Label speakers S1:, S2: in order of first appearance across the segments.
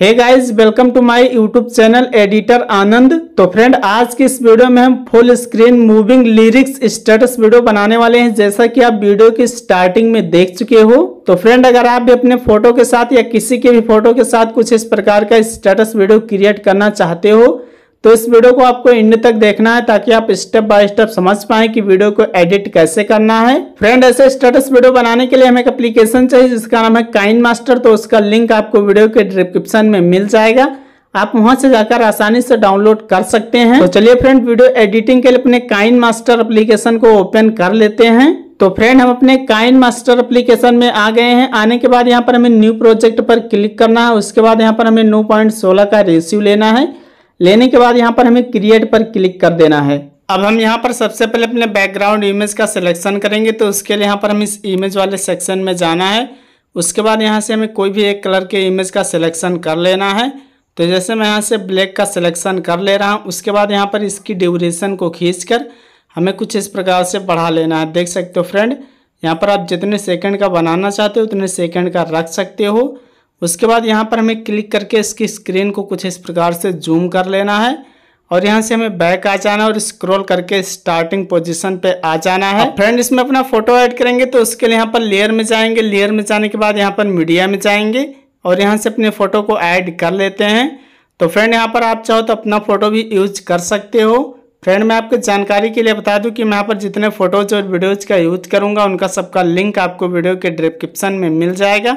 S1: hey guys welcome to my YouTube channel editor Anand तो friend आज की इस वीडियो में हम full screen moving lyrics status video बनाने वाले हैं जैसा कि आप वीडियो की स्टार्टिंग में देख चुके हो तो फ्रेंड अगर आप भी अपने फोटो के साथ या किसी के भी फोटो के साथ कुछ इस प्रकार का स्टेटस वीडियो क्रिएट करना चाहते हो तो इस वीडियो को आपको एंड तक देखना है ताकि आप स्टेप बाय स्टेप समझ पाए कि वीडियो को एडिट कैसे करना है फ्रेंड ऐसे स्टेटस वीडियो बनाने के लिए हमें एक एप्लीकेशन चाहिए जिसका नाम है काइन मास्टर तो उसका लिंक आपको वीडियो के डिस्क्रिप्शन में मिल जाएगा आप वहां से जाकर आसानी से डाउनलोड कर सकते हैं तो चलिए फ्रेंड वीडियो एडिटिंग के लिए अपने काइन मास्टर अप्लीकेशन को ओपन कर लेते हैं तो फ्रेंड हम अपने काइन मास्टर अप्लीकेशन में आ गए हैं आने के बाद यहाँ पर हमें न्यू प्रोजेक्ट पर क्लिक करना है उसके बाद यहाँ पर हमें नो पॉइंट सोलह का रेशियो लेना है लेने के बाद यहाँ पर हमें क्रिएट पर क्लिक कर देना है अब हम यहाँ पर सबसे पहले अपने बैकग्राउंड इमेज का सिलेक्शन करेंगे तो उसके लिए यहाँ पर हम इस इमेज वाले सेक्शन में जाना है उसके बाद यहाँ से हमें कोई भी एक कलर के इमेज का सिलेक्शन कर लेना है तो जैसे मैं यहाँ से ब्लैक का सिलेक्शन कर ले रहा हूँ उसके बाद यहाँ पर इसकी ड्यूरेशन को खींच कर हमें कुछ इस प्रकार से बढ़ा लेना है देख सकते हो फ्रेंड यहाँ पर आप जितने सेकंड का बनाना चाहते हो उतने सेकंड का रख सकते हो उसके बाद यहाँ पर हमें क्लिक करके इसकी स्क्रीन को कुछ इस प्रकार से जूम कर लेना है और यहाँ से हमें बैक आ जाना और स्क्रॉल करके स्टार्टिंग पोजीशन पे आ जाना है फ्रेंड इसमें अपना फोटो ऐड करेंगे तो उसके लिए यहाँ पर लेयर में जाएंगे लेयर में जाने के बाद यहाँ पर मीडिया में जाएंगे और यहाँ से अपने फ़ोटो को ऐड कर लेते हैं तो फ्रेंड यहाँ पर आप चाहो तो अपना फ़ोटो भी यूज कर सकते हो फ्रेंड मैं आपको जानकारी के लिए बता दूं कि मैं यहाँ पर जितने फ़ोटोज़ और वीडियोज़ का यूज करूँगा उनका सबका लिंक आपको वीडियो के डिस्क्रिप्शन में मिल जाएगा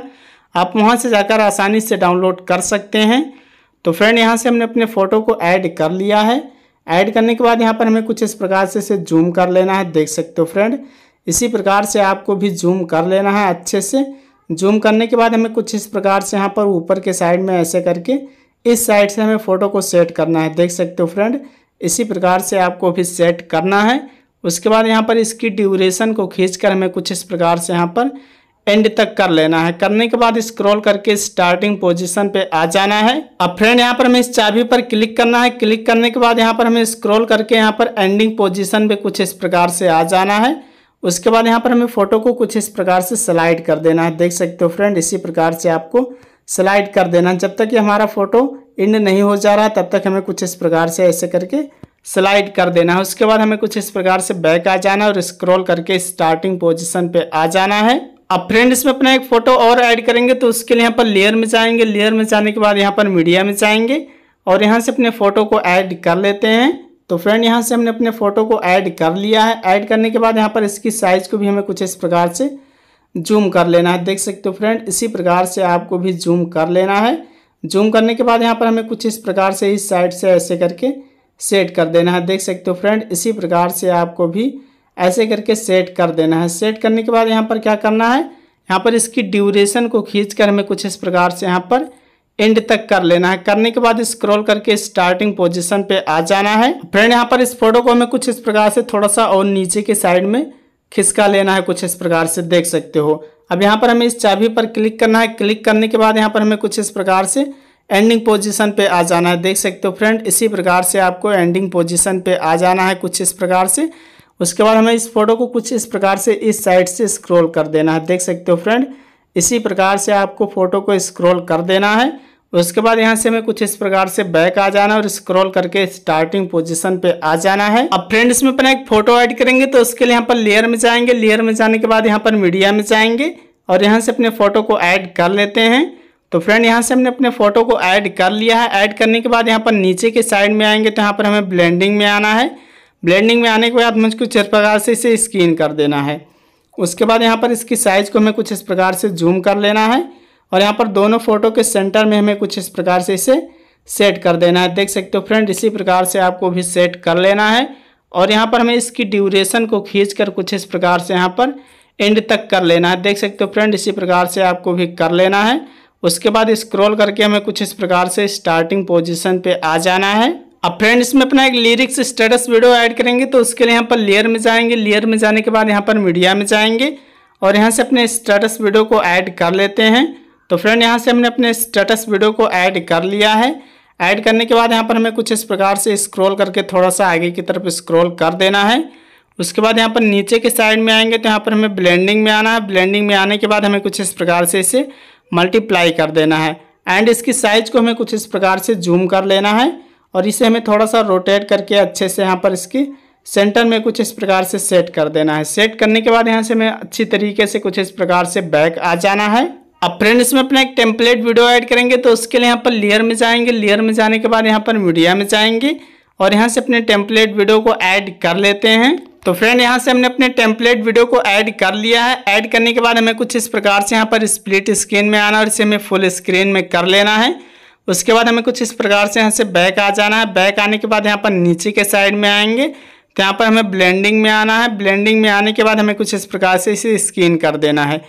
S1: आप वहाँ से जाकर आसानी से डाउनलोड कर सकते हैं तो फ्रेंड यहाँ से हमने अपने फ़ोटो को ऐड कर लिया है ऐड करने के बाद यहाँ पर हमें कुछ इस प्रकार से इसे जूम कर लेना है देख सकते हो फ्रेंड इसी प्रकार से आपको भी जूम कर लेना है अच्छे से जूम करने के बाद हमें कुछ इस प्रकार से यहाँ पर ऊपर के साइड में ऐसे करके इस साइड से हमें फ़ोटो को सेट करना है देख सकते हो फ्रेंड इसी प्रकार से आपको भी सेट करना है उसके बाद यहाँ पर इसकी ड्यूरेशन को खींच कर हमें कुछ इस प्रकार से यहाँ पर एंड तक कर लेना है करने के बाद स्क्रॉल करके स्टार्टिंग पोजीशन पे आ जाना है अब फ्रेंड यहाँ पर हमें इस चाबी पर क्लिक करना है क्लिक करने के बाद यहाँ पर हमें स्क्रॉल करके यहाँ पर एंडिंग पोजीशन पे कुछ इस प्रकार से आ जाना है उसके बाद यहाँ पर हमें फोटो को कुछ इस प्रकार से स्लाइड कर देना है देख सकते हो फ्रेंड इसी प्रकार से आपको स्लाइड कर देना है जब तक कि हमारा फोटो एंड नहीं हो जा रहा तब तक हमें कुछ इस प्रकार से ऐसे करके स्लाइड कर देना है उसके बाद हमें कुछ इस प्रकार से बैक आ जाना है और स्क्रॉल करके स्टार्टिंग पोजिशन पर आ जाना है अब फ्रेंड इसमें अपना एक फ़ोटो और ऐड करेंगे तो उसके लिए यहाँ पर लेयर में जाएंगे लेयर में जाने के बाद यहाँ पर मीडिया में जाएंगे और यहाँ से अपने फ़ोटो को ऐड कर लेते हैं तो फ्रेंड यहाँ से हमने अपने फ़ोटो को ऐड कर लिया है ऐड करने के बाद यहाँ पर इसकी साइज़ को भी हमें कुछ इस प्रकार से जूम कर लेना है देख सकते हो फ्रेंड इसी प्रकार से आपको भी जूम कर लेना है जूम करने के बाद यहाँ पर हमें कुछ इस प्रकार से इस साइड से ऐसे करके सेट कर देना है देख सकते हो फ्रेंड इसी प्रकार से आपको भी ऐसे करके सेट कर देना है सेट करने के बाद यहाँ पर क्या करना है यहाँ पर इसकी ड्यूरेशन को खींच कर हमें कुछ इस प्रकार से यहाँ पर एंड तक कर लेना है करने के बाद स्क्रॉल करके स्टार्टिंग पोजीशन पे आ जाना है फ्रेंड यहाँ पर इस फोटो को हमें कुछ इस प्रकार से थोड़ा सा और नीचे के साइड में खिसका लेना है कुछ इस प्रकार से देख सकते हो अब यहाँ पर हमें इस चाबी पर क्लिक करना है क्लिक करने के बाद यहाँ पर हमें कुछ इस प्रकार से एंडिंग पोजिशन पर आ जाना है देख सकते हो फ्रेंड इसी प्रकार से आपको एंडिंग पोजिशन पर आ जाना है कुछ इस प्रकार से उसके बाद हमें इस फोटो को कुछ इस प्रकार से इस साइड से स्क्रॉल कर देना है देख सकते हो फ्रेंड इसी प्रकार से आपको फ़ोटो को स्क्रॉल कर देना है उसके बाद यहाँ से हमें कुछ इस प्रकार से बैक आ जाना है और स्क्रॉल करके स्टार्टिंग पोजीशन पे आ जाना है अब फ्रेंड इसमें अपना एक फोटो ऐड करेंगे तो उसके लिए यहाँ पर लेयर में जाएंगे लेयर में जाने के बाद यहाँ पर मीडिया में जाएंगे और यहाँ से अपने फोटो को ऐड कर लेते हैं तो फ्रेंड यहाँ से हमने अपने फोटो को ऐड कर लिया है ऐड करने के बाद यहाँ पर नीचे के साइड में आएंगे तो यहाँ पर हमें ब्लेंडिंग में आना है ब्लेंडिंग में आने के बाद मुझको इस प्रकार से इसे स्क्रीन कर देना है उसके बाद यहाँ पर इसकी साइज़ को हमें कुछ इस प्रकार से जूम कर लेना है और यहाँ पर दोनों फ़ोटो के सेंटर में हमें कुछ इस प्रकार से इसे सेट कर देना है देख सकते हो फ्रेंड इसी प्रकार से आपको भी सेट कर लेना है और यहाँ पर हमें इसकी ड्यूरेशन को खींच कर कुछ इस प्रकार से यहाँ पर एंड तक कर लेना है देख सकते हो फ्रेंड इसी प्रकार से आपको भी कर लेना है उसके बाद स्क्रॉल करके हमें कुछ इस प्रकार से स्टार्टिंग पोजीशन पे आ जाना है अब फ्रेंड इसमें अपना एक लिरिक्स स्टेटस वीडियो ऐड करेंगे तो उसके लिए यहाँ पर लेयर में जाएंगे लेयर में जाने के बाद यहाँ पर मीडिया में जाएंगे और यहाँ से अपने स्टेटस वीडियो को ऐड कर लेते हैं तो फ्रेंड यहाँ से हमने अपने स्टेटस वीडियो को ऐड कर लिया है ऐड करने के बाद यहाँ पर हमें कुछ इस प्रकार से स्क्रॉल करके थोड़ा सा आगे की तरफ स्क्रॉल कर देना है उसके बाद यहाँ पर नीचे के साइड में आएंगे तो यहाँ पर हमें ब्लेंडिंग में आना है ब्लेंडिंग में आने के बाद हमें कुछ इस प्रकार से इसे मल्टीप्लाई कर देना है एंड इसकी साइज को हमें कुछ इस प्रकार से जूम कर लेना है और इसे हमें थोड़ा सा रोटेट करके अच्छे से यहाँ पर इसकी सेंटर में कुछ इस प्रकार से सेट कर देना है सेट करने के बाद यहाँ से हमें अच्छी तरीके से कुछ इस प्रकार से बैक आ जाना है अब फ्रेंड इसमें अपना एक टेम्पलेट वीडियो ऐड करेंगे तो उसके लिए यहाँ पर लेयर में जाएंगे लेयर में जाने के बाद यहाँ पर मीडिया में जाएंगे और यहाँ से अपने टेम्पलेट वीडियो को ऐड कर लेते हैं तो फ्रेंड यहाँ से हमने अपने टेम्पलेट वीडियो को ऐड कर लिया है ऐड करने के बाद हमें कुछ इस प्रकार से यहाँ पर स्प्लिट स्क्रीन में आना और इसे हमें फुल स्क्रीन में कर लेना है उसके बाद हमें कुछ इस प्रकार से यहाँ से बैक आ जाना है बैक आने के बाद यहाँ पर नीचे के साइड में आएंगे तो यहाँ पर हमें ब्लेंडिंग में आना है ब्लेंडिंग में आने के बाद हमें कुछ इस प्रकार से इसे स्किन कर देना है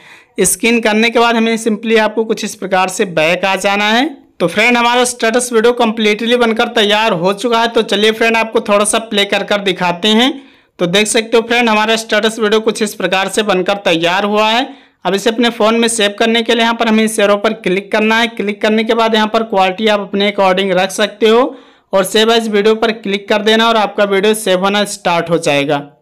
S1: स्किन करने के बाद हमें सिंपली आपको कुछ इस प्रकार से बैक आ जाना है तो फ्रेंड हमारा स्टेटस वीडियो कम्प्लीटली बनकर तैयार हो चुका है तो चलिए फ्रेंड आपको थोड़ा सा प्ले कर कर दिखाते हैं तो देख सकते हो फ्रेंड हमारा स्टेटस वीडियो कुछ इस प्रकार से बनकर तैयार हुआ है अब इसे अपने फ़ोन में सेव करने के लिए यहाँ पर हमें शेयरों पर क्लिक करना है क्लिक करने के बाद यहाँ पर क्वालिटी आप अपने अकॉर्डिंग रख सकते हो और सेव इस वीडियो पर क्लिक कर देना और आपका वीडियो सेव होना स्टार्ट हो जाएगा